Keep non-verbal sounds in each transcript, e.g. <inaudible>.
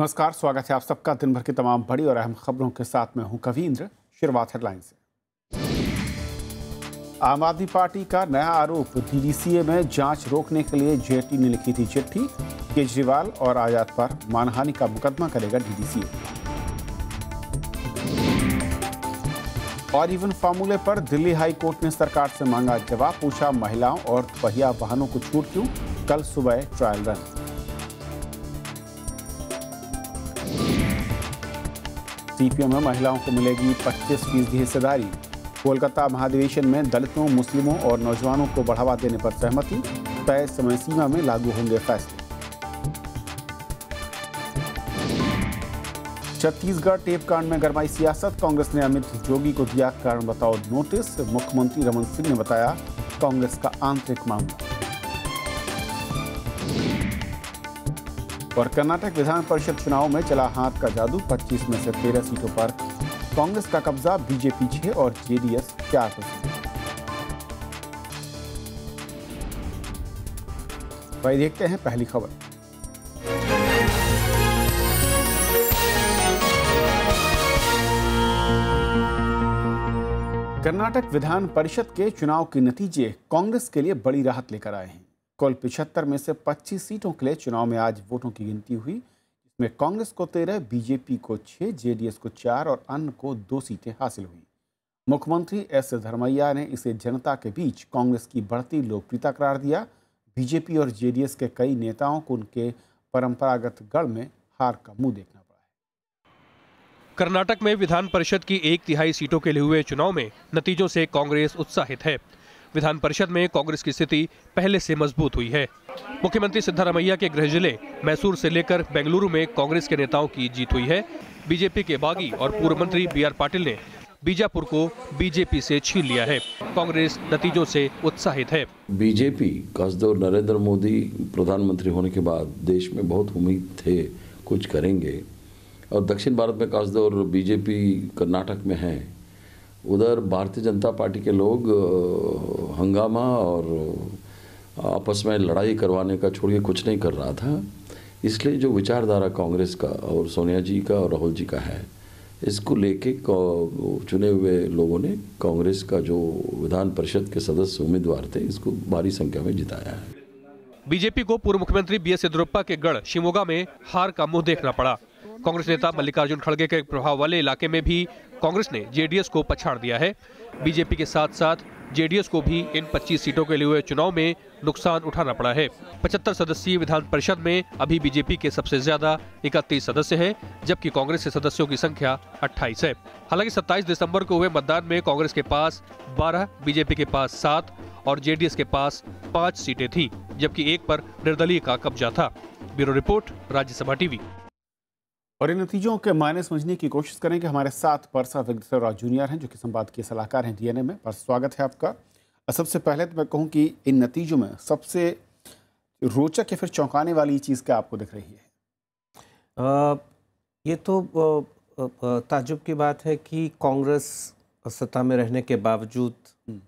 नमस्कार स्वागत है आप सबका दिन भर की तमाम बड़ी और अहम खबरों के साथ मैं हूं कवींद्र शुरुआत हेडलाइन से आम आदमी पार्टी का नया आरोप डीडीसीए में जांच रोकने के लिए जेटली ने लिखी थी चिट्ठी केजरीवाल और आजाद पर मानहानि का मुकदमा करेगा डीडीसीए और इवन फार्मूले पर दिल्ली हाई कोर्ट ने सरकार से मांगा जवाब पूछा महिलाओं और पहिया वाहनों को छूट क्यों कल सुबह ट्रायल रन सीपीएम में महिलाओं को मिलेगी 25 फीसदी हिस्सेदारी कोलकाता महाधिवेशन में दलितों मुस्लिमों और नौजवानों को बढ़ावा देने पर सहमति तय समय सीमा में लागू होंगे फैसले छत्तीसगढ़ टेप कांड में गरमाई सियासत कांग्रेस ने अमित जोगी को दिया कारण बताओ नोटिस मुख्यमंत्री रमन सिंह ने बताया कांग्रेस का आंतरिक मामला और कर्नाटक विधान परिषद चुनाव में चला हाथ का जादू 25 में से 13 सीटों पर कांग्रेस का कब्जा बीजेपी छह और जेडीएस चार भाई देखते हैं पहली खबर कर्नाटक विधान परिषद के चुनाव के नतीजे कांग्रेस के लिए बड़ी राहत लेकर आए हैं कुल पिछहत्तर में से 25 सीटों के लिए चुनाव में आज वोटों की गिनती हुई जिसमें कांग्रेस को तेरह बीजेपी को छः जेडीएस को चार और अन्य को दो सीटें हासिल हुई मुख्यमंत्री एस धर्मैया ने इसे जनता के बीच कांग्रेस की बढ़ती लोकप्रियता करार दिया बीजेपी और जेडीएस के कई नेताओं को उनके परंपरागत गढ़ में हार का मुंह देखना पड़ा है कर्नाटक में विधान परिषद की एक तिहाई सीटों के लिए हुए चुनाव में नतीजों से कांग्रेस उत्साहित है विधान परिषद में कांग्रेस की स्थिति पहले से मजबूत हुई है मुख्यमंत्री सिद्धारमैया के गृह जिले मैसूर से लेकर बेंगलुरु में कांग्रेस के नेताओं की जीत हुई है बीजेपी के बागी और पूर्व मंत्री बी आर पाटिल ने बीजापुर को बीजेपी से छीन लिया है कांग्रेस नतीजों से उत्साहित है बीजेपी कसदौर नरेंद्र मोदी प्रधानमंत्री होने के बाद देश में बहुत उम्मीद थे कुछ करेंगे और दक्षिण भारत में कसदौर बीजेपी कर्नाटक में है उधर भारतीय जनता पार्टी के लोग हंगामा और आपस में लड़ाई करवाने का छोड़ के कुछ नहीं कर रहा था इसलिए जो विचारधारा कांग्रेस का और सोनिया जी का और राहुल जी का है इसको लेके चुने हुए लोगों ने कांग्रेस का जो विधान परिषद के सदस्य उम्मीदवार थे इसको भारी संख्या में जिताया है बीजेपी को पूर्व मुख्यमंत्री बी एस येदियुरप्पा के गढ़ शिमोगा में हार का मुंह देखना पड़ा कांग्रेस नेता मल्लिकार्जुन खड़गे के प्रभाव वाले इलाके में भी कांग्रेस ने जेडीएस को पछाड़ दिया है बीजेपी के साथ साथ जेडीएस को भी इन 25 सीटों के लिए हुए चुनाव में नुकसान उठाना पड़ा है 75 सदस्यीय विधान परिषद में अभी बीजेपी के सबसे ज्यादा इकतीस सदस्य हैं, जबकि कांग्रेस के सदस्यों की संख्या 28 है हालांकि 27 दिसंबर को हुए मतदान में कांग्रेस के पास 12, बीजेपी के पास सात और जेडीएस के पास पाँच सीटें थी जबकि एक पर निर्दलीय का कब्जा था ब्यूरो रिपोर्ट राज्यसभा टीवी और इन नतीजों के मायने समझने की कोशिश करें कि हमारे साथ परसा विघ्नराज जूनियर हैं जो कि संवाद के सलाहकार हैं डीएनए में पर स्वागत है आपका सबसे पहले तो मैं कहूँ कि इन नतीजों में सबसे रोचक या फिर चौंकाने वाली चीज़ क्या आपको दिख रही है आ, ये तो ताजुब की बात है कि कांग्रेस सत्ता में रहने के बावजूद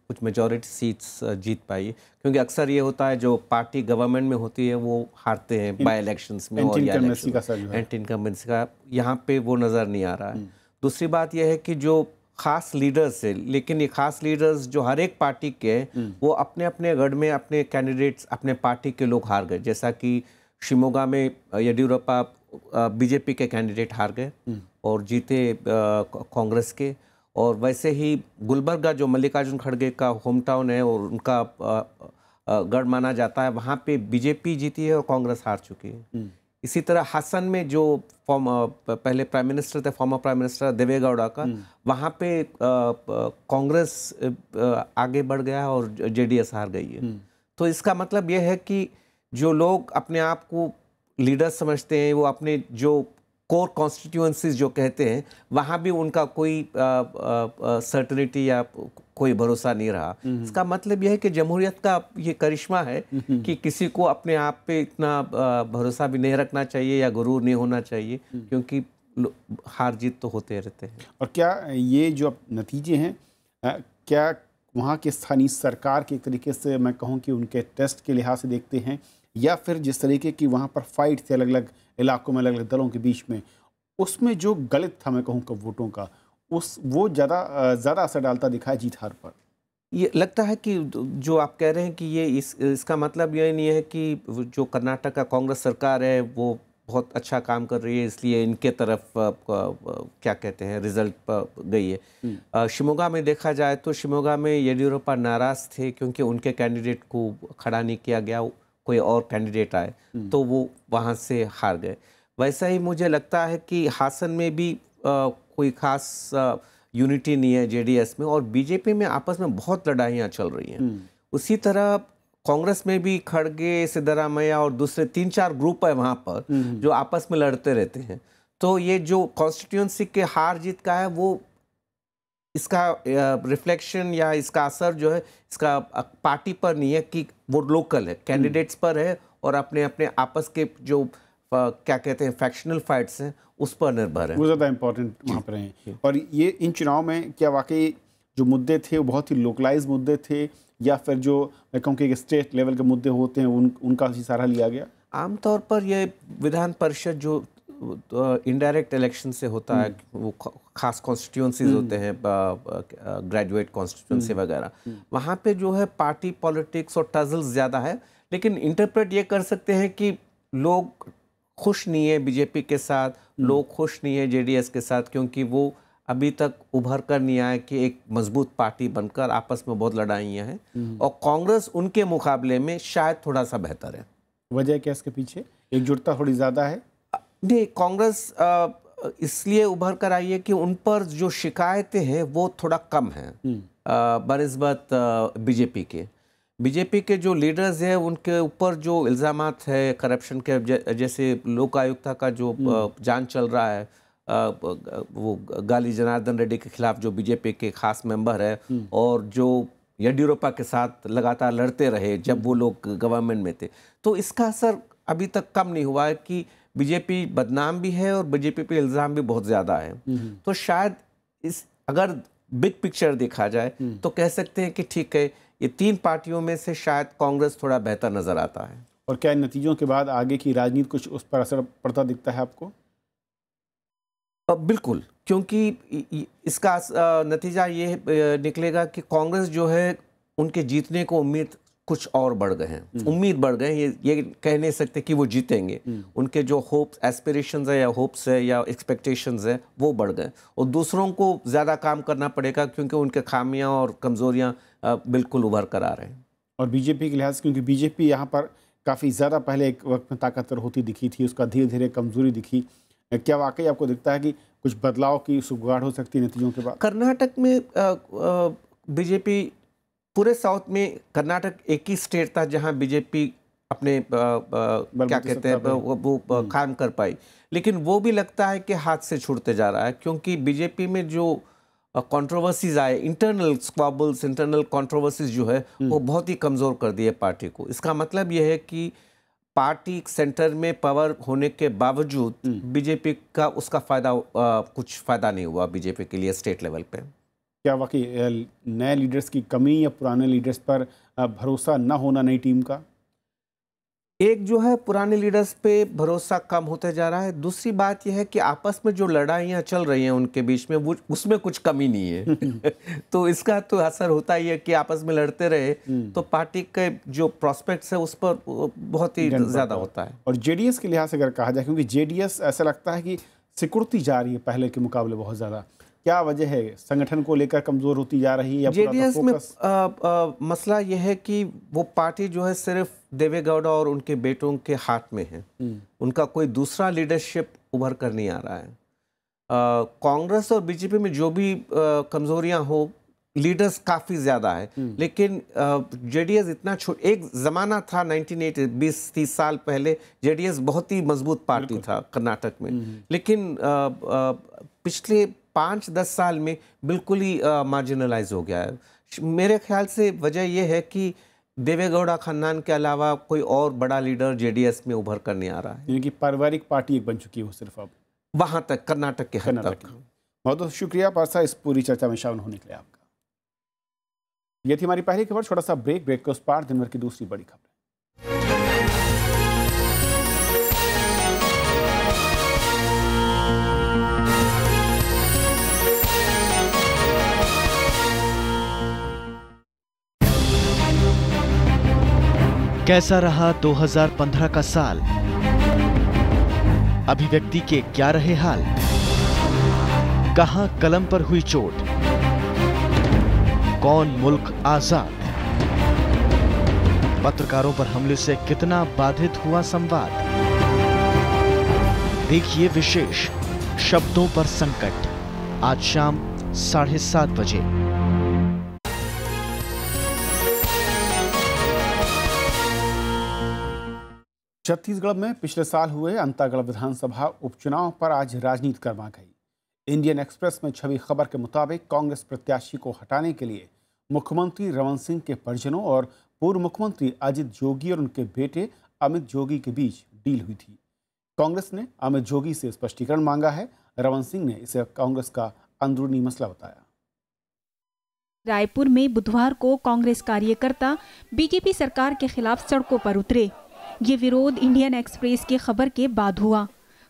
कुछ मेजोरिटी सीट्स uh, जीत पाई क्योंकि अक्सर ये होता है जो पार्टी गवर्नमेंट में होती है वो हारते हैं बाय इलेक्शन में एंटी इनकम्बेंसी का यहाँ पे वो नज़र नहीं आ रहा है hmm. दूसरी बात यह है कि जो खास लीडर्स है लेकिन ये खास लीडर्स जो हर एक पार्टी के हैं hmm. वो अपने अपने गढ़ में अपने कैंडिडेट्स अपने पार्टी के लोग हार गए जैसा कि शिमोगा में येडियुरप्पा बीजेपी के कैंडिडेट हार गए hmm. और जीते कांग्रेस के और वैसे ही गुलबर्गा जो मल्लिकार्जुन खड़गे का होम टाउन है और उनका गढ़ माना जाता है वहाँ पे बीजेपी जीती है और कांग्रेस हार चुकी है हम्म। इसी तरह हसन में जो फॉर्म पहले प्राइम मिनिस्टर थे फॉर्मर प्राइम मिनिस्टर देवेगौड़ा का हम्म। वहाँ पे कांग्रेस आगे बढ़ गया और जेडीएस हार गई है हम्म। तो इसका मतलब यह है कि जो लोग अपने आप को लीडर समझते हैं वो अपने जो कोर कॉन्स्टिट्यूएंसीज जो कहते हैं वहाँ भी उनका कोई सर्टनिटी या कोई भरोसा नहीं रहा हम्म। इसका मतलब यह है कि जमहूरियत का ये करिश्मा है हम्म। कि किसी को अपने आप पे इतना भरोसा भी नहीं रखना चाहिए या गुरूर नहीं होना चाहिए हम्म। क्योंकि हार जीत तो होते रहते हैं और क्या ये जो नतीजे हैं क्या वहाँ के स्थानीय सरकार के एक तरीके से मैं कहूँ कि उनके टेस्ट के लिहाज से देखते हैं या फिर जिस तरीके की वहाँ पर फाइट थे अलग अलग इलाकों में अलग अलग दलों के बीच में उसमें जो गलत था मैं कहूँ वोटों का उस वो ज़्यादा ज़्यादा असर डालता दिखा जीत हार पर ये लगता है कि जो आप कह रहे हैं कि ये इस इसका मतलब ये नहीं है कि जो कर्नाटक का कांग्रेस सरकार है वो बहुत अच्छा काम कर रही है इसलिए इनके तरफ क्या कहते हैं रिजल्ट गई है हम्म। शिमोगा में देखा जाए तो शिमोगा में येडियुरप्पा नाराज़ थे क्योंकि उनके कैंडिडेट को खड़ा नहीं किया गया कोई और कैंडिडेट आए हम्म। तो वो वहाँ से हार गए वैसा ही मुझे लगता है कि हासन में भी आ, कोई खास यूनिटी नहीं है जेडीएस में और बीजेपी में आपस में बहुत लड़ाइयाँ चल रही हैं हम्म। उसी तरह कांग्रेस में भी खड़गे सिद्धारामैया और दूसरे तीन चार ग्रुप है वहाँ पर हम्म। जो आपस में लड़ते रहते हैं तो ये जो कॉन्स्टिट्यूंसी के हार जीत का है वो इसका रिफ्लेक्शन या इसका असर जो है इसका पार्टी पर नहीं है कि वो लोकल है कैंडिडेट्स पर है और अपने अपने आपस के जो क्या कहते हैं फैक्शनल फाइट्स हैं उस पर निर्भर है वो ज़्यादा इम्पोर्टेंट वहाँ पर हैं और ये इन चुनाव में क्या वाकई जो मुद्दे थे वो बहुत ही लोकलाइज मुद्दे थे या फिर जो मैं कहूँ कि स्टेट लेवल के मुद्दे होते हैं उन उनका ही सहारा लिया गया आमतौर पर यह विधान परिषद जो इनडायरेक्ट तो, इलेक्शन से होता है हम्म। वो खास कॉन्स्टिट्यूंसीज हम्म। होते हैं ग्रेजुएट कॉन्स्टिट्यूंसी हम्म। वगैरह वहाँ पे जो है पार्टी पॉलिटिक्स और टजल्स ज़्यादा है लेकिन इंटरप्रेट ये कर सकते हैं कि लोग खुश नहीं है बीजेपी के साथ लोग खुश नहीं है जेडीएस के साथ क्योंकि वो अभी तक उभर कर नहीं आए कि एक मजबूत पार्टी बनकर आपस में बहुत लड़ाइयाँ हैं और कांग्रेस उनके मुकाबले में शायद थोड़ा सा बेहतर है वजह क्या इसके पीछे एकजुटता थोड़ी ज़्यादा है नहीं कांग्रेस इसलिए उभर कर आई है कि उन पर जो शिकायतें हैं वो थोड़ा कम हैं हम्म। बनस्बत बीजेपी के बीजेपी के जो लीडर्स हैं उनके ऊपर जो इल्ज़ाम है करप्शन के जैसे लोक आयुक्त का जो हम्म। जान चल रहा है वो गाली जनार्दन रेड्डी के खिलाफ जो बीजेपी के खास मेंबर है हम्म। और जो येडियुरप्पा के साथ लगातार लड़ते रहे जब वो लोग गवर्नमेंट में थे तो इसका असर अभी तक कम नहीं हुआ है कि बीजेपी बदनाम भी है और बीजेपी पे इल्ज़ाम भी बहुत ज़्यादा है हम्म। तो शायद इस अगर बिग पिक्चर देखा जाए हम्म। तो कह सकते हैं कि ठीक है ये तीन पार्टियों में से शायद कांग्रेस थोड़ा बेहतर नज़र आता है और क्या नतीजों के बाद आगे की राजनीति कुछ उस पर असर पड़ता दिखता है आपको बिल्कुल क्योंकि इसका नतीजा ये निकलेगा कि कांग्रेस जो है उनके जीतने को उम्मीद कुछ और बढ़ गए हैं हम्म। उम्मीद बढ़ गए ये ये कह नहीं सकते कि वो जीतेंगे हम्म। उनके जो होप्स एस्पिरेशंस है या होप्स है या एक्सपेक्टेशंस है वो बढ़ गए और दूसरों को ज़्यादा काम करना पड़ेगा क्योंकि उनके खामियां और कमज़ोरियां बिल्कुल उभर कर आ रहे हैं और बीजेपी के लिहाज क्योंकि बीजेपी यहाँ पर काफ़ी ज़्यादा पहले एक वक्त में ताकतवर होती दिखी थी उसका धीरे धीरे कमज़ोरी दिखी क्या वाकई आपको दिखता है कि कुछ बदलाव की सुगाड़ हो सकती है नतीजों के बाद कर्नाटक में बीजेपी पूरे साउथ में कर्नाटक एक ही स्टेट था जहां बीजेपी अपने आ, आ, क्या कहते हैं वो, वो हम्म। काम कर पाई लेकिन वो भी लगता है कि हाथ से छूटते जा रहा है क्योंकि बीजेपी में जो कंट्रोवर्सीज आए इंटरनल स्क्वाबल्स इंटरनल कंट्रोवर्सीज जो है हम्म। वो बहुत ही कमज़ोर कर दिए पार्टी को इसका मतलब यह है कि पार्टी सेंटर में पावर होने के बावजूद हम्म। बीजेपी का उसका फ़ायदा कुछ फ़ायदा नहीं हुआ बीजेपी के लिए स्टेट लेवल पर क्या वाकई नए लीडर्स की कमी या पुराने लीडर्स पर भरोसा ना होना नई टीम का एक जो है पुराने लीडर्स पे भरोसा कम होते जा रहा है दूसरी बात यह है कि आपस में जो लड़ाइयाँ चल रही हैं उनके बीच में वो उसमें कुछ कमी नहीं है <laughs> तो इसका तो असर होता ही है कि आपस में लड़ते रहे हम्म। तो पार्टी के जो प्रॉस्पेक्ट्स है उस पर बहुत ही ज़्यादा होता है और जेडीएस के लिहाज से अगर कहा जाए क्योंकि जेडीएस ऐसा लगता है कि सिकुड़ती जा रही है पहले के मुकाबले बहुत ज़्यादा क्या वजह है संगठन को लेकर कमजोर होती जा रही है जेडीएस तो में आ, आ, मसला यह है कि वो पार्टी जो है सिर्फ देवेगौड़ा और उनके बेटों के हाथ में है हम्म। उनका कोई दूसरा लीडरशिप उभर कर नहीं आ रहा है कांग्रेस और बीजेपी में जो भी कमजोरियां हो लीडर्स काफ़ी ज़्यादा है हम्म। लेकिन जे इतना छोट एक ज़माना था 1980 बीस तीस साल पहले जे बहुत ही मजबूत पार्टी था कर्नाटक में हम्म। लेकिन आ, आ, पिछले पाँच दस साल में बिल्कुल ही मार्जिनलाइज हो गया है मेरे ख्याल से वजह यह है कि देवेगौड़ा खानदान के अलावा कोई और बड़ा लीडर जेडीएस में उभर कर नहीं आ रहा है क्योंकि पारिवारिक पार्टी एक बन चुकी है सिर्फ अब वहाँ तक कर्नाटक के हद तक बहुत बहुत शुक्रिया पारसा इस पूरी चर्चा में शामिल होने के लिए आपका ये थी हमारी पहली खबर छोटा सा ब्रेक ब्रेक के उस पार दिन भर की दूसरी बड़ी खबर कैसा रहा 2015 का साल अभिव्यक्ति के क्या रहे हाल कहां कलम पर हुई चोट कौन मुल्क आजाद पत्रकारों पर हमले से कितना बाधित हुआ संवाद देखिए विशेष शब्दों पर संकट आज शाम साढ़े सात बजे छत्तीसगढ़ में पिछले साल हुए अंतागढ़ विधानसभा उपचुनाव पर आज राजनीति गर्मा गई इंडियन एक्सप्रेस में छवि खबर के मुताबिक कांग्रेस प्रत्याशी को हटाने के लिए मुख्यमंत्री रमन सिंह के परिजनों और पूर्व मुख्यमंत्री अजित जोगी और उनके बेटे अमित जोगी के बीच डील हुई थी कांग्रेस ने अमित जोगी से स्पष्टीकरण मांगा है रमन सिंह ने इसे कांग्रेस का अंदरूनी मसला बताया रायपुर में बुधवार को कांग्रेस कार्यकर्ता बीजेपी सरकार के खिलाफ सड़कों पर उतरे ये विरोध इंडियन एक्सप्रेस की खबर के बाद हुआ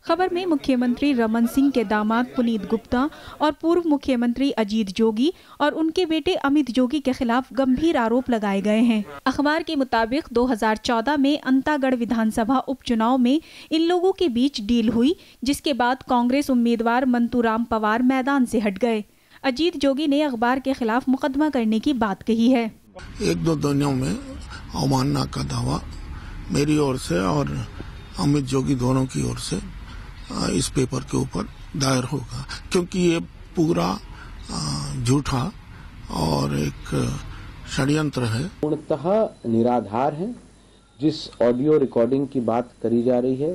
खबर में मुख्यमंत्री रमन सिंह के दामाद पुनीत गुप्ता और पूर्व मुख्यमंत्री अजीत जोगी और उनके बेटे अमित जोगी के खिलाफ गंभीर आरोप लगाए गए हैं अखबार के मुताबिक 2014 में अंतागढ़ विधानसभा उपचुनाव में इन लोगों के बीच डील हुई जिसके बाद कांग्रेस उम्मीदवार मंतूराम पवार मैदान से हट गए अजीत जोगी ने अखबार के खिलाफ मुकदमा करने की बात कही है एक दो दुनिया में अवमानना का दावा मेरी ओर से और अमित जोगी दोनों की ओर से इस पेपर के ऊपर दायर होगा क्योंकि ये पूरा झूठा और एक षड्यंत्र है पूर्णतः निराधार है जिस ऑडियो रिकॉर्डिंग की बात करी जा रही है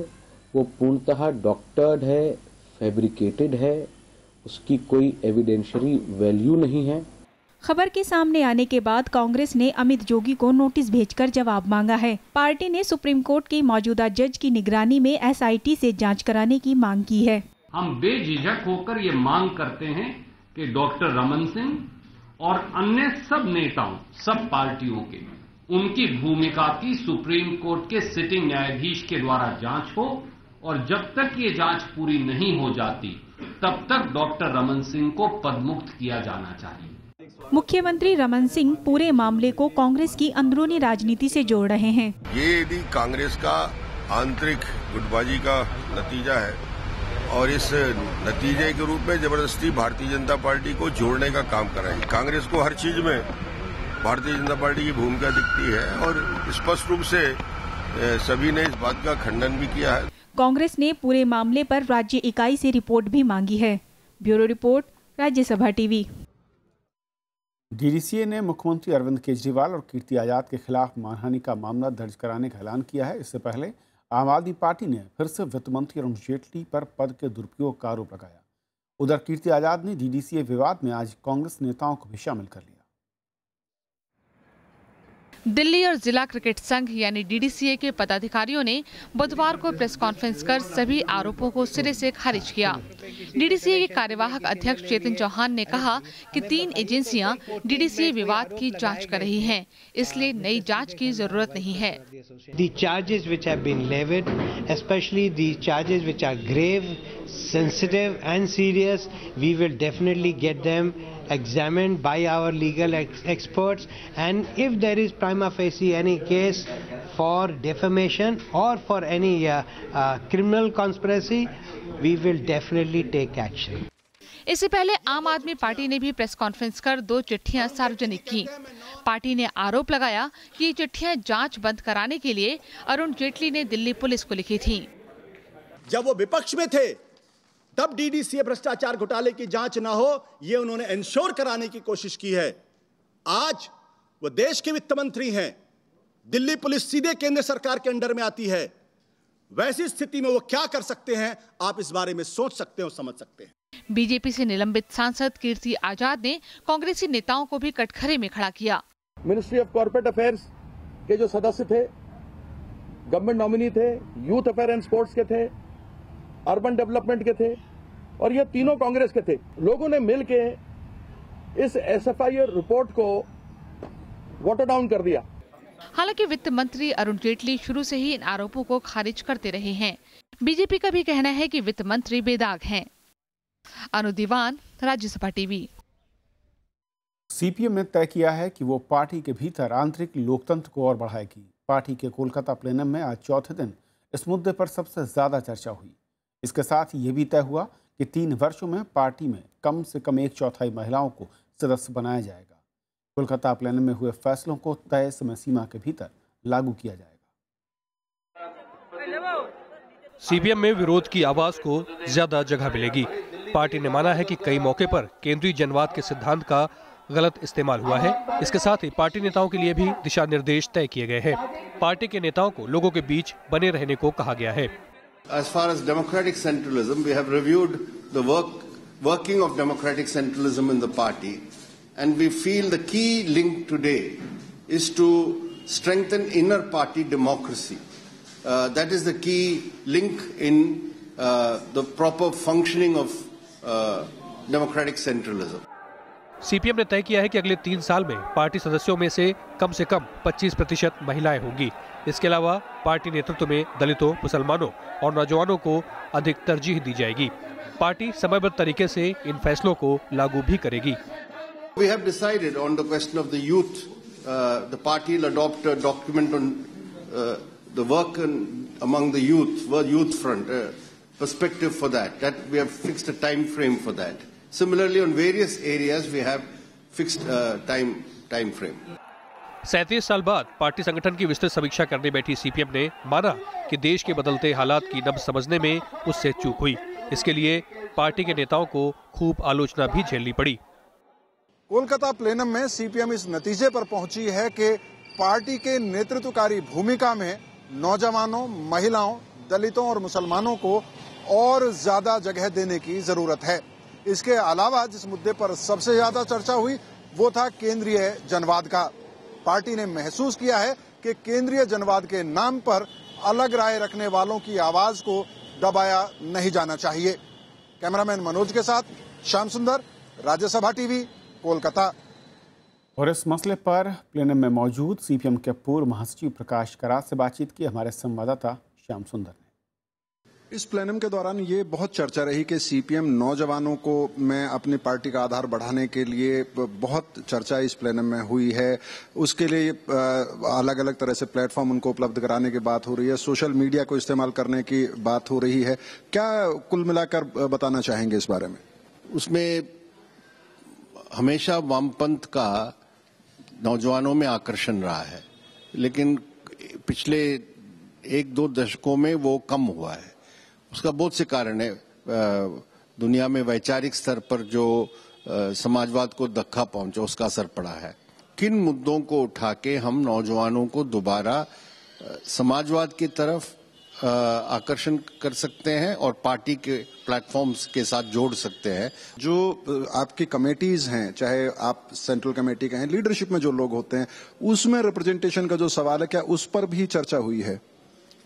वो पूर्णतः डॉक्टर्ड है फैब्रिकेटेड है उसकी कोई एविडेंशरी वैल्यू नहीं है खबर के सामने आने के बाद कांग्रेस ने अमित जोगी को नोटिस भेजकर जवाब मांगा है पार्टी ने सुप्रीम कोर्ट के मौजूदा जज की निगरानी में एसआईटी से जांच कराने की मांग की है हम बेझिझक होकर ये मांग करते हैं कि डॉक्टर रमन सिंह और अन्य सब नेताओं सब पार्टियों के उनकी भूमिका की सुप्रीम कोर्ट के सिटिंग न्यायाधीश के द्वारा जांच हो और जब तक ये जांच पूरी नहीं हो जाती तब तक डॉक्टर रमन सिंह को पदमुक्त किया जाना चाहिए मुख्यमंत्री रमन सिंह पूरे मामले को कांग्रेस की अंदरूनी राजनीति से जोड़ रहे हैं ये यदि कांग्रेस का आंतरिक गुटबाजी का नतीजा है और इस नतीजे के रूप में जबरदस्ती भारतीय जनता पार्टी को जोड़ने का काम कर रही कांग्रेस को हर चीज में भारतीय जनता पार्टी की भूमिका दिखती है और स्पष्ट रूप से सभी ने इस बात का खंडन भी किया है कांग्रेस ने पूरे मामले पर राज्य इकाई से रिपोर्ट भी मांगी है bureau report Rajya Sabha TV DDCA ने मुख्यमंत्री अरविंद केजरीवाल और कीर्ति आजाद के खिलाफ मानहानि का मामला दर्ज कराने का ऐलान किया है इससे पहले आम आदमी पार्टी ने फिर से वित्त मंत्री अरुण जेटली पर पद के दुरुपयोग का आरोप लगाया उधर कीर्ति आजाद ने डीडीसीए विवाद में आज कांग्रेस नेताओं को भी शामिल कर लिया दिल्ली और जिला क्रिकेट संघ यानी डीडीसीए के पदाधिकारियों ने बुधवार को प्रेस कॉन्फ्रेंस कर सभी आरोपों को सिरे से खारिज किया डीडीसीए के कार्यवाहक अध्यक्ष चेतन चौहान ने कहा कि तीन एजेंसियां डीडीसीए विवाद की जांच कर रही हैं, इसलिए नई जांच की जरूरत नहीं है The examined by our legal ex experts and if there is prima facie any case for defamation or for any uh, uh, criminal conspiracy, we will definitely take action. इससे पहले आम आदमी पार्टी ने भी प्रेस कॉन्फ्रेंस कर दो चिट्ठियां सार्वजनिक की पार्टी ने आरोप लगाया कि ये चिट्ठियां जांच बंद कराने के लिए अरुण जेटली ने दिल्ली पुलिस को लिखी थी जब वो विपक्ष में थे तब डीडीसीए भ्रष्टाचार घोटाले की जांच ना हो यह उन्होंने इंश्योर कराने की कोशिश की है आज वो देश के वित्त मंत्री हैं दिल्ली पुलिस सीधे केंद्र सरकार के अंडर में आती है वैसी स्थिति में वो क्या कर सकते हैं आप इस बारे में सोच सकते हैं और समझ सकते हैं बीजेपी से निलंबित सांसद कीर्ति आजाद ने कांग्रेसी नेताओं को भी कटखरे में खड़ा किया मिनिस्ट्री ऑफ कॉर्पोरेट अफेयर्स के जो सदस्य थे गवर्नमेंट नॉमिनी थे यूथ अफेयर एंड स्पोर्ट्स के थे अर्बन डेवलपमेंट के थे और ये तीनों कांग्रेस के थे लोगों ने मिल के इस एस रिपोर्ट को वाटर डाउन कर दिया हालांकि वित्त मंत्री अरुण जेटली शुरू से ही इन आरोपों को खारिज करते रहे हैं बीजेपी का भी कहना है कि वित्त मंत्री बेदाग हैं अनु दीवान राज्यसभा टीवी सीपीएम ने तय किया है कि वो पार्टी के भीतर आंतरिक लोकतंत्र को और बढ़ाएगी पार्टी के कोलकाता प्लेनम में आज चौथे दिन इस मुद्दे पर सबसे ज्यादा चर्चा हुई इसके साथ ये भी तय हुआ कि तीन वर्षों में पार्टी में कम से कम एक चौथाई महिलाओं को सदस्य बनाया जाएगा कोलकाता प्लेन में हुए फैसलों को तय समय सीमा के भीतर लागू किया जाएगा सीपीएम में विरोध की आवाज को ज्यादा जगह मिलेगी पार्टी ने माना है कि कई मौके पर केंद्रीय जनवाद के सिद्धांत का गलत इस्तेमाल हुआ है इसके साथ ही पार्टी नेताओं के लिए भी दिशा निर्देश तय किए गए हैं पार्टी के नेताओं को लोगों के बीच बने रहने को कहा गया है as far as democratic centralism, we have reviewed the work, working of democratic centralism in the party, and we feel the key link today is to strengthen inner party democracy. Uh, that is the key link in uh, the proper functioning of uh, democratic centralism. CPM ने तय किया है कि अगले तीन साल में party सदस्यों में से कम से कम 25 प्रतिशत महिलाएं होंगी इसके अलावा पार्टी नेतृत्व में दलितों मुसलमानों और नौजवानों को अधिक तरजीह दी जाएगी पार्टी समयबद्ध तरीके से इन फैसलों को लागू भी करेगी We have decided on the question of the youth. Uh, the party will adopt a document on uh, the work in, among the youth, youth front, uh, perspective for that. That we have fixed a time frame for that. Similarly, on various areas, we have fixed uh, time time frame. सैंतीस साल बाद party संगठन की विस्तृत समीक्षा करने बैठी CPM ने माना कि देश के बदलते हालात की नब समझने में उससे चूक हुई इसके लिए पार्टी के नेताओं को खूब आलोचना भी झेलनी पड़ी कोलकाता प्लेनम में सीपीएम इस नतीजे पर पहुंची है कि पार्टी के नेतृत्वकारी भूमिका में नौजवानों महिलाओं दलितों और मुसलमानों को और ज्यादा जगह देने की जरूरत है इसके अलावा जिस मुद्दे पर सबसे ज्यादा चर्चा हुई वो था केंद्रीय जनवाद का पार्टी ने महसूस किया है कि केंद्रीय जनवाद के नाम पर अलग राय रखने वालों की आवाज को दबाया नहीं जाना चाहिए कैमरामैन मनोज के साथ श्याम सुंदर राज्यसभा टीवी कोलकाता और इस मसले पर प्लेनम में मौजूद सीपीएम के पूर्व महासचिव प्रकाश करात से बातचीत की हमारे संवाददाता श्याम सुंदर ने इस प्लेनम के दौरान ये बहुत चर्चा रही कि सीपीएम नौजवानों को मैं अपनी पार्टी का आधार बढ़ाने के लिए बहुत चर्चा इस प्लेनम में हुई है उसके लिए अलग अलग तरह से प्लेटफॉर्म उनको उपलब्ध कराने की बात हो रही है सोशल मीडिया को इस्तेमाल करने की बात हो रही है क्या कुल मिलाकर बताना चाहेंगे इस बारे में उसमें हमेशा वामपंथ का नौजवानों में आकर्षण रहा है लेकिन पिछले एक दो दशकों में वो कम हुआ है उसका बहुत से कारण है दुनिया में वैचारिक स्तर पर जो समाजवाद को धक्का पहुंचा उसका असर पड़ा है किन मुद्दों को उठा के हम नौजवानों को दोबारा समाजवाद की तरफ आकर्षण कर सकते हैं और पार्टी के प्लेटफॉर्म्स के साथ जोड़ सकते हैं जो आपकी कमेटीज हैं चाहे आप सेंट्रल कमेटी के हैं लीडरशिप में जो लोग होते हैं उसमें रिप्रेजेंटेशन का जो सवाल है क्या उस पर भी चर्चा हुई है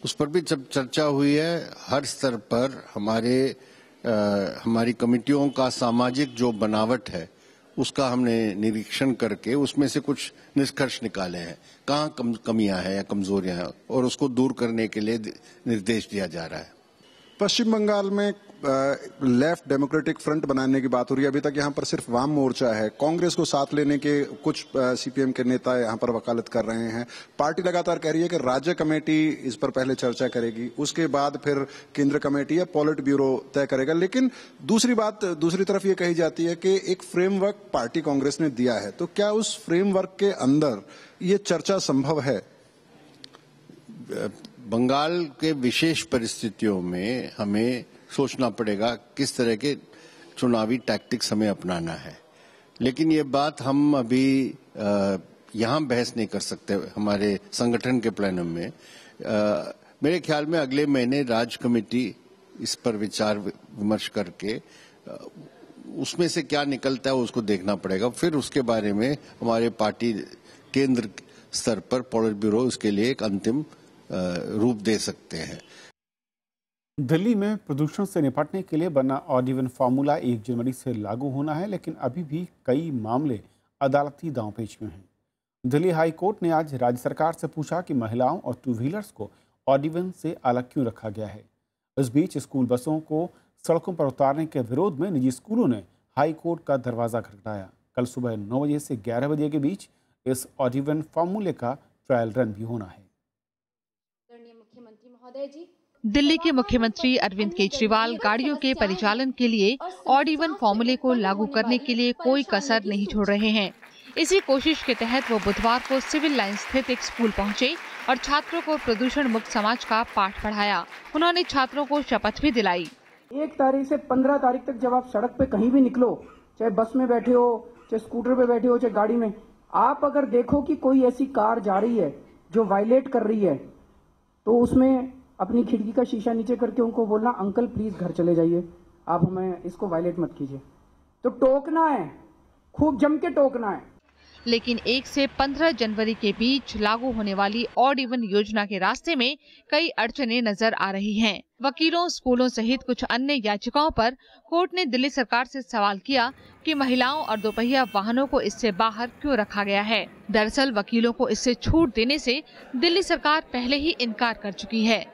उस पर भी जब चर्चा हुई है हर स्तर पर हमारे आ, हमारी कमिटियों का सामाजिक जो बनावट है उसका हमने निरीक्षण करके उसमें से कुछ निष्कर्ष निकाले हैं कहाँ कम, कमियां हैं या कमजोरियां हैं और उसको दूर करने के लिए निर्देश दिया जा रहा है पश्चिम बंगाल में लेफ्ट डेमोक्रेटिक फ्रंट बनाने की बात हो रही है अभी तक यहाँ पर सिर्फ वाम मोर्चा है कांग्रेस को साथ लेने के कुछ सीपीएम के नेता यहाँ पर वकालत कर रहे हैं पार्टी लगातार कह रही है कि राज्य कमेटी इस पर पहले चर्चा करेगी उसके बाद फिर केंद्र कमेटी या पॉलिट ब्यूरो तय करेगा लेकिन दूसरी बात दूसरी तरफ ये कही जाती है कि एक फ्रेमवर्क पार्टी कांग्रेस ने दिया है तो क्या उस फ्रेमवर्क के अंदर ये चर्चा संभव है बंगाल के विशेष परिस्थितियों में हमें सोचना पड़ेगा किस तरह के चुनावी टैक्टिक्स हमें अपनाना है लेकिन ये बात हम अभी यहाँ बहस नहीं कर सकते हमारे संगठन के प्लान में आ, मेरे ख्याल में अगले महीने राज कमेटी इस पर विचार विमर्श करके उसमें से क्या निकलता है उसको देखना पड़ेगा फिर उसके बारे में हमारे पार्टी केंद्र स्तर पर पॉलिट ब्यूरो उसके लिए एक अंतिम रूप दे सकते हैं दिल्ली में प्रदूषण से निपटने के लिए बना ऑड इवन फार्मूला एक जनवरी से लागू होना है लेकिन अभी भी कई मामले अदालती दाव पेच में हैं दिल्ली हाई कोर्ट ने आज राज्य सरकार से पूछा कि महिलाओं और टू व्हीलर्स को ऑड इवन से अलग क्यों रखा गया है इस बीच स्कूल बसों को सड़कों पर उतारने के विरोध में निजी स्कूलों ने हाई कोर्ट का दरवाज़ा खटखटाया कल सुबह नौ बजे से ग्यारह बजे के बीच इस ऑड इवन फार्मूले का ट्रायल रन भी होना है मुख्यमंत्री महोदय जी दिल्ली के मुख्यमंत्री अरविंद केजरीवाल गाड़ियों के परिचालन के लिए ऑड इवन फॉर्मूले को लागू करने के लिए कोई कसर नहीं छोड़ रहे हैं इसी कोशिश के तहत वो बुधवार को सिविल लाइन स्थित एक स्कूल पहुंचे और छात्रों को प्रदूषण मुक्त समाज का पाठ पढ़ाया उन्होंने छात्रों को शपथ भी दिलाई एक तारीख से पंद्रह तारीख तक जब आप सड़क पे कहीं भी निकलो चाहे बस में बैठे हो चाहे स्कूटर पे बैठे हो चाहे गाड़ी में आप अगर देखो कि कोई ऐसी कार जा रही है जो वायलेट कर रही है तो उसमें अपनी खिड़की का शीशा नीचे करके उनको बोलना अंकल प्लीज़ घर चले जाइए आप हमें इसको वायलेट मत कीजिए तो टोकना है खूब जम के टोकना है लेकिन एक से पंद्रह जनवरी के बीच लागू होने वाली ऑड इवन योजना के रास्ते में कई अड़चने नजर आ रही हैं। वकीलों स्कूलों सहित कुछ अन्य याचिकाओं पर कोर्ट ने दिल्ली सरकार से सवाल किया कि महिलाओं और दोपहिया वाहनों को इससे बाहर क्यों रखा गया है दरअसल वकीलों को इससे छूट देने से दिल्ली सरकार पहले ही इनकार कर चुकी है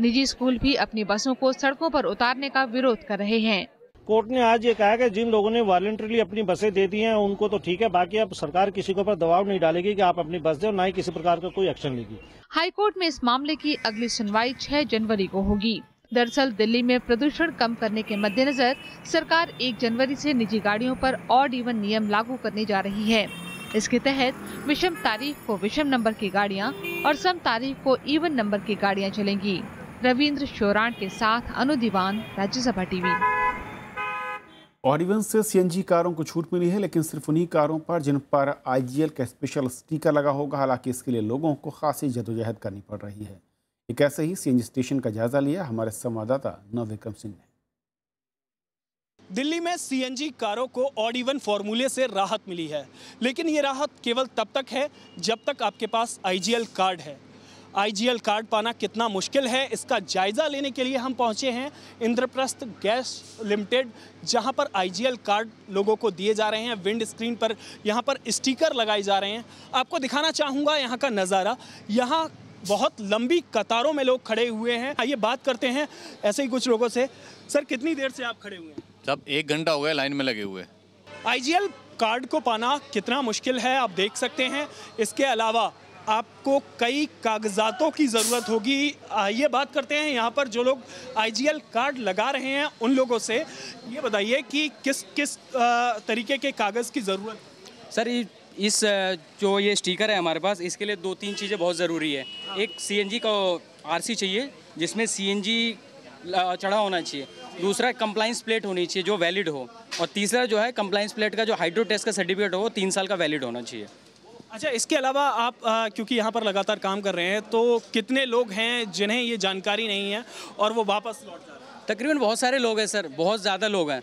निजी स्कूल भी अपनी बसों को सड़कों पर उतारने का विरोध कर रहे हैं कोर्ट ने आज ये कहा कि जिन लोगों ने वॉलेंट्रीली अपनी बसें दे दी हैं उनको तो ठीक है बाकी अब सरकार किसी को पर दबाव नहीं डालेगी कि आप अपनी बस दे और न ही किसी प्रकार का कोई एक्शन लेगी हाई कोर्ट में इस मामले की अगली सुनवाई 6 जनवरी को होगी दरअसल दिल्ली में प्रदूषण कम करने के मद्देनजर सरकार 1 जनवरी से निजी गाड़ियों पर ऑड इवन नियम लागू करने जा रही है इसके तहत विषम तारीख को विषम नंबर की गाड़ियाँ और सम तारीख को इवन नंबर की गाड़ियाँ चलेंगी रविंद्र शोराण के साथ अनु दीवान राज्यसभा टीवी ऑरिवन से सीएनजी कारों को छूट मिली है लेकिन सिर्फ उन्हीं कारों पर जिन पर आईजीएल का स्पेशल स्टिकर लगा होगा हालांकि इसके लिए लोगों को खासी जदोजहद करनी पड़ रही है एक ऐसे ही सीएनजी स्टेशन का जायजा लिया हमारे संवाददाता नव विक्रम सिंह ने दिल्ली में सीएनजी कारों को ऑड इवन फॉर्मूले से राहत मिली है लेकिन ये राहत केवल तब तक है जब तक आपके पास आईजीएल कार्ड है आईजीएल कार्ड पाना कितना मुश्किल है इसका जायज़ा लेने के लिए हम पहुंचे हैं इंद्रप्रस्थ गैस लिमिटेड जहां पर आईजीएल कार्ड लोगों को दिए जा रहे हैं विंड स्क्रीन पर यहां पर स्टिकर लगाए जा रहे हैं आपको दिखाना चाहूँगा यहाँ का नज़ारा यहाँ बहुत लंबी कतारों में लोग खड़े हुए हैं आइए बात करते हैं ऐसे ही कुछ लोगों से सर कितनी देर से आप खड़े हुए हैं सब एक घंटा हो गया लाइन में लगे हुए आई कार्ड को पाना कितना मुश्किल है आप देख सकते हैं इसके अलावा आपको कई कागजातों की ज़रूरत होगी आइए बात करते हैं यहाँ पर जो लोग आई कार्ड लगा रहे हैं उन लोगों से ये बताइए कि किस किस तरीके के कागज़ की ज़रूरत सर इस जो ये स्टिकर है हमारे पास इसके लिए दो तीन चीज़ें बहुत ज़रूरी है हाँ। एक सी का आर चाहिए जिसमें सी चढ़ा होना चाहिए दूसरा कंप्लाइंस प्लेट होनी चाहिए जो वैलिड हो और तीसरा जो है कंप्लाइंस प्लेट का जो हाइड्रो टेस्ट का सर्टिफिकेट हो वो तीन साल का वैलिड होना चाहिए अच्छा इसके अलावा आप आ, क्योंकि यहाँ पर लगातार काम कर रहे हैं तो कितने लोग हैं जिन्हें ये जानकारी नहीं है और वो वापस लौट जा रहे हैं तकरीबन बहुत सारे लोग हैं सर बहुत ज़्यादा लोग हैं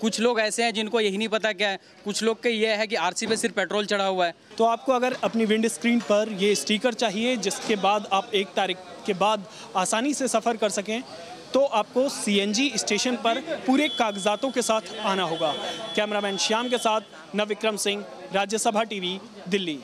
कुछ लोग ऐसे हैं जिनको यही नहीं पता क्या है कुछ लोग का ये है कि आरसी पे सिर्फ पेट्रोल चढ़ा हुआ है तो आपको अगर अपनी विंड स्क्रीन पर ये स्टिकर चाहिए जिसके बाद आप एक तारीख के बाद आसानी से सफ़र कर सकें तो आपको सीएनजी स्टेशन पर पूरे कागजातों के साथ आना होगा कैमरामैन श्याम के साथ नवविक्रम सिंह राज्यसभा टीवी दिल्ली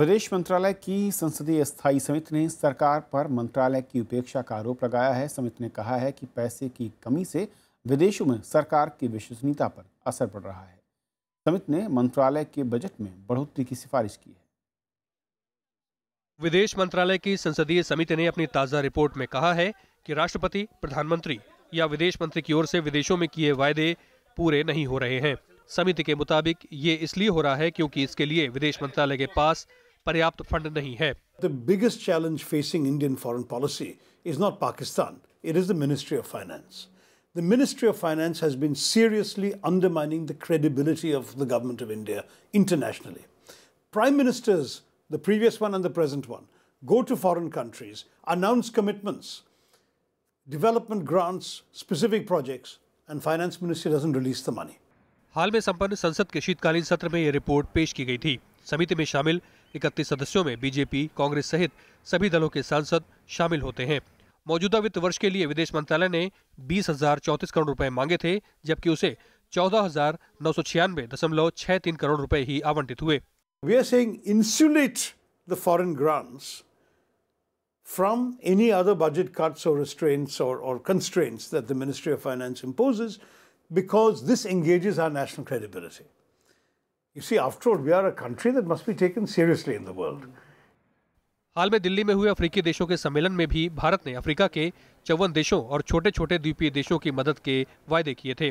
विदेश मंत्रालय की संसदीय स्थायी समिति ने सरकार पर मंत्रालय की उपेक्षा का आरोप लगाया है समिति ने कहा है कि पैसे की कमी से विदेशों में सरकार की विश्वसनीयता पर असर पड़ रहा है समिति ने मंत्रालय के बजट में बढ़ोतरी की सिफारिश की है विदेश मंत्रालय की संसदीय समिति ने अपनी ताज़ा रिपोर्ट में कहा है कि राष्ट्रपति प्रधानमंत्री या विदेश मंत्री की ओर से विदेशों में किए वायदे पूरे नहीं हो रहे हैं समिति के मुताबिक ये इसलिए हो रहा है क्योंकि इसके लिए विदेश मंत्रालय के पास पर्याप्त फंड नहीं है the biggest challenge facing Indian foreign policy is not Pakistan it is the ministry of finance the ministry of finance has been seriously undermining the credibility of the government of India internationally prime ministers the previous one and the present one go to foreign countries announce commitments development grants specific projects and finance ministry doesn't release the money हाल में संपन्न संसद के शीतकालीन सत्र में यह report पेश की गई थी समिति में शामिल 31 सदस्यों में बीजेपी कांग्रेस सहित सभी दलों के सांसद शामिल होते हैं मौजूदा वित्त वर्ष के लिए विदेश मंत्रालय ने बीस हजार चौंतीस करोड़ रुपए मांगे थे जबकि उसे चौदह हजार नौ सौ छियानवे दशमलव छह तीन करोड़ रुपए ही आवंटित हुए we are saying insulate the foreign grants from any other budget cuts or restraints or, or constraints that the Ministry of Finance imposes because this engages our national credibility. You see, after all, we are a country that must be taken seriously in the world. हाल में दिल्ली में हुए अफ्रीकी देशों के सम्मेलन में भी भारत ने अफ्रीका के चौवन देशों और छोटे छोटे द्वीपीय देशों की मदद के वायदे किए थे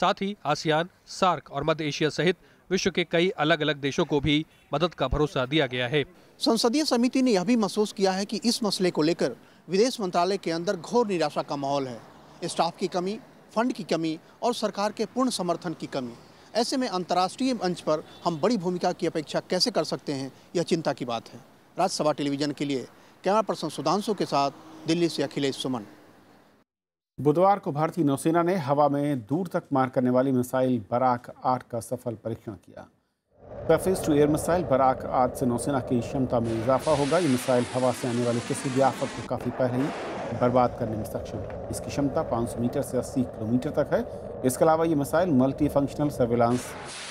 साथ ही आसियान सार्क और मध्य एशिया सहित विश्व के कई अलग अलग देशों को भी मदद का भरोसा दिया गया है संसदीय समिति ने यह भी महसूस किया है कि इस मसले को लेकर विदेश मंत्रालय के अंदर घोर निराशा का माहौल है स्टाफ की कमी फंड की कमी और सरकार के पूर्ण समर्थन की कमी ऐसे में अंतर्राष्ट्रीय मंच पर हम बड़ी भूमिका की अपेक्षा कैसे कर सकते हैं यह चिंता की बात है राज्यसभा टेलीविजन के लिए कैमरा पर्सन सुधांशु के साथ दिल्ली से अखिलेश सुमन बुधवार को भारतीय नौसेना ने हवा में दूर तक मार करने वाली मिसाइल बराक आठ का सफल परीक्षण किया surface to air missile Barak आठ से नौसेना की क्षमता में इजाफा होगा ये मिसाइल हवा से आने वाली किसी भी आफत को काफ़ी पहले ही बर्बाद करने में सक्षम है इसकी क्षमता 500 मीटर से 80 किलोमीटर तक है इसके अलावा ये missile multi functional surveillance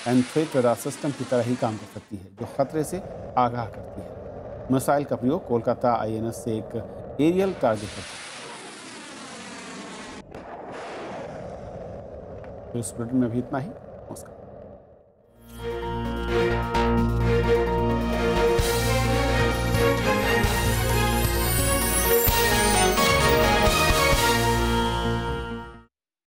and threat system की तरह ही काम कर सकती है जो खतरे से आगाह करती है मिसाइल का प्रयोग कोलकाता आई से एक एरियल टारगेट है तो इस बुलेटिन में भी इतना ही नमस्कार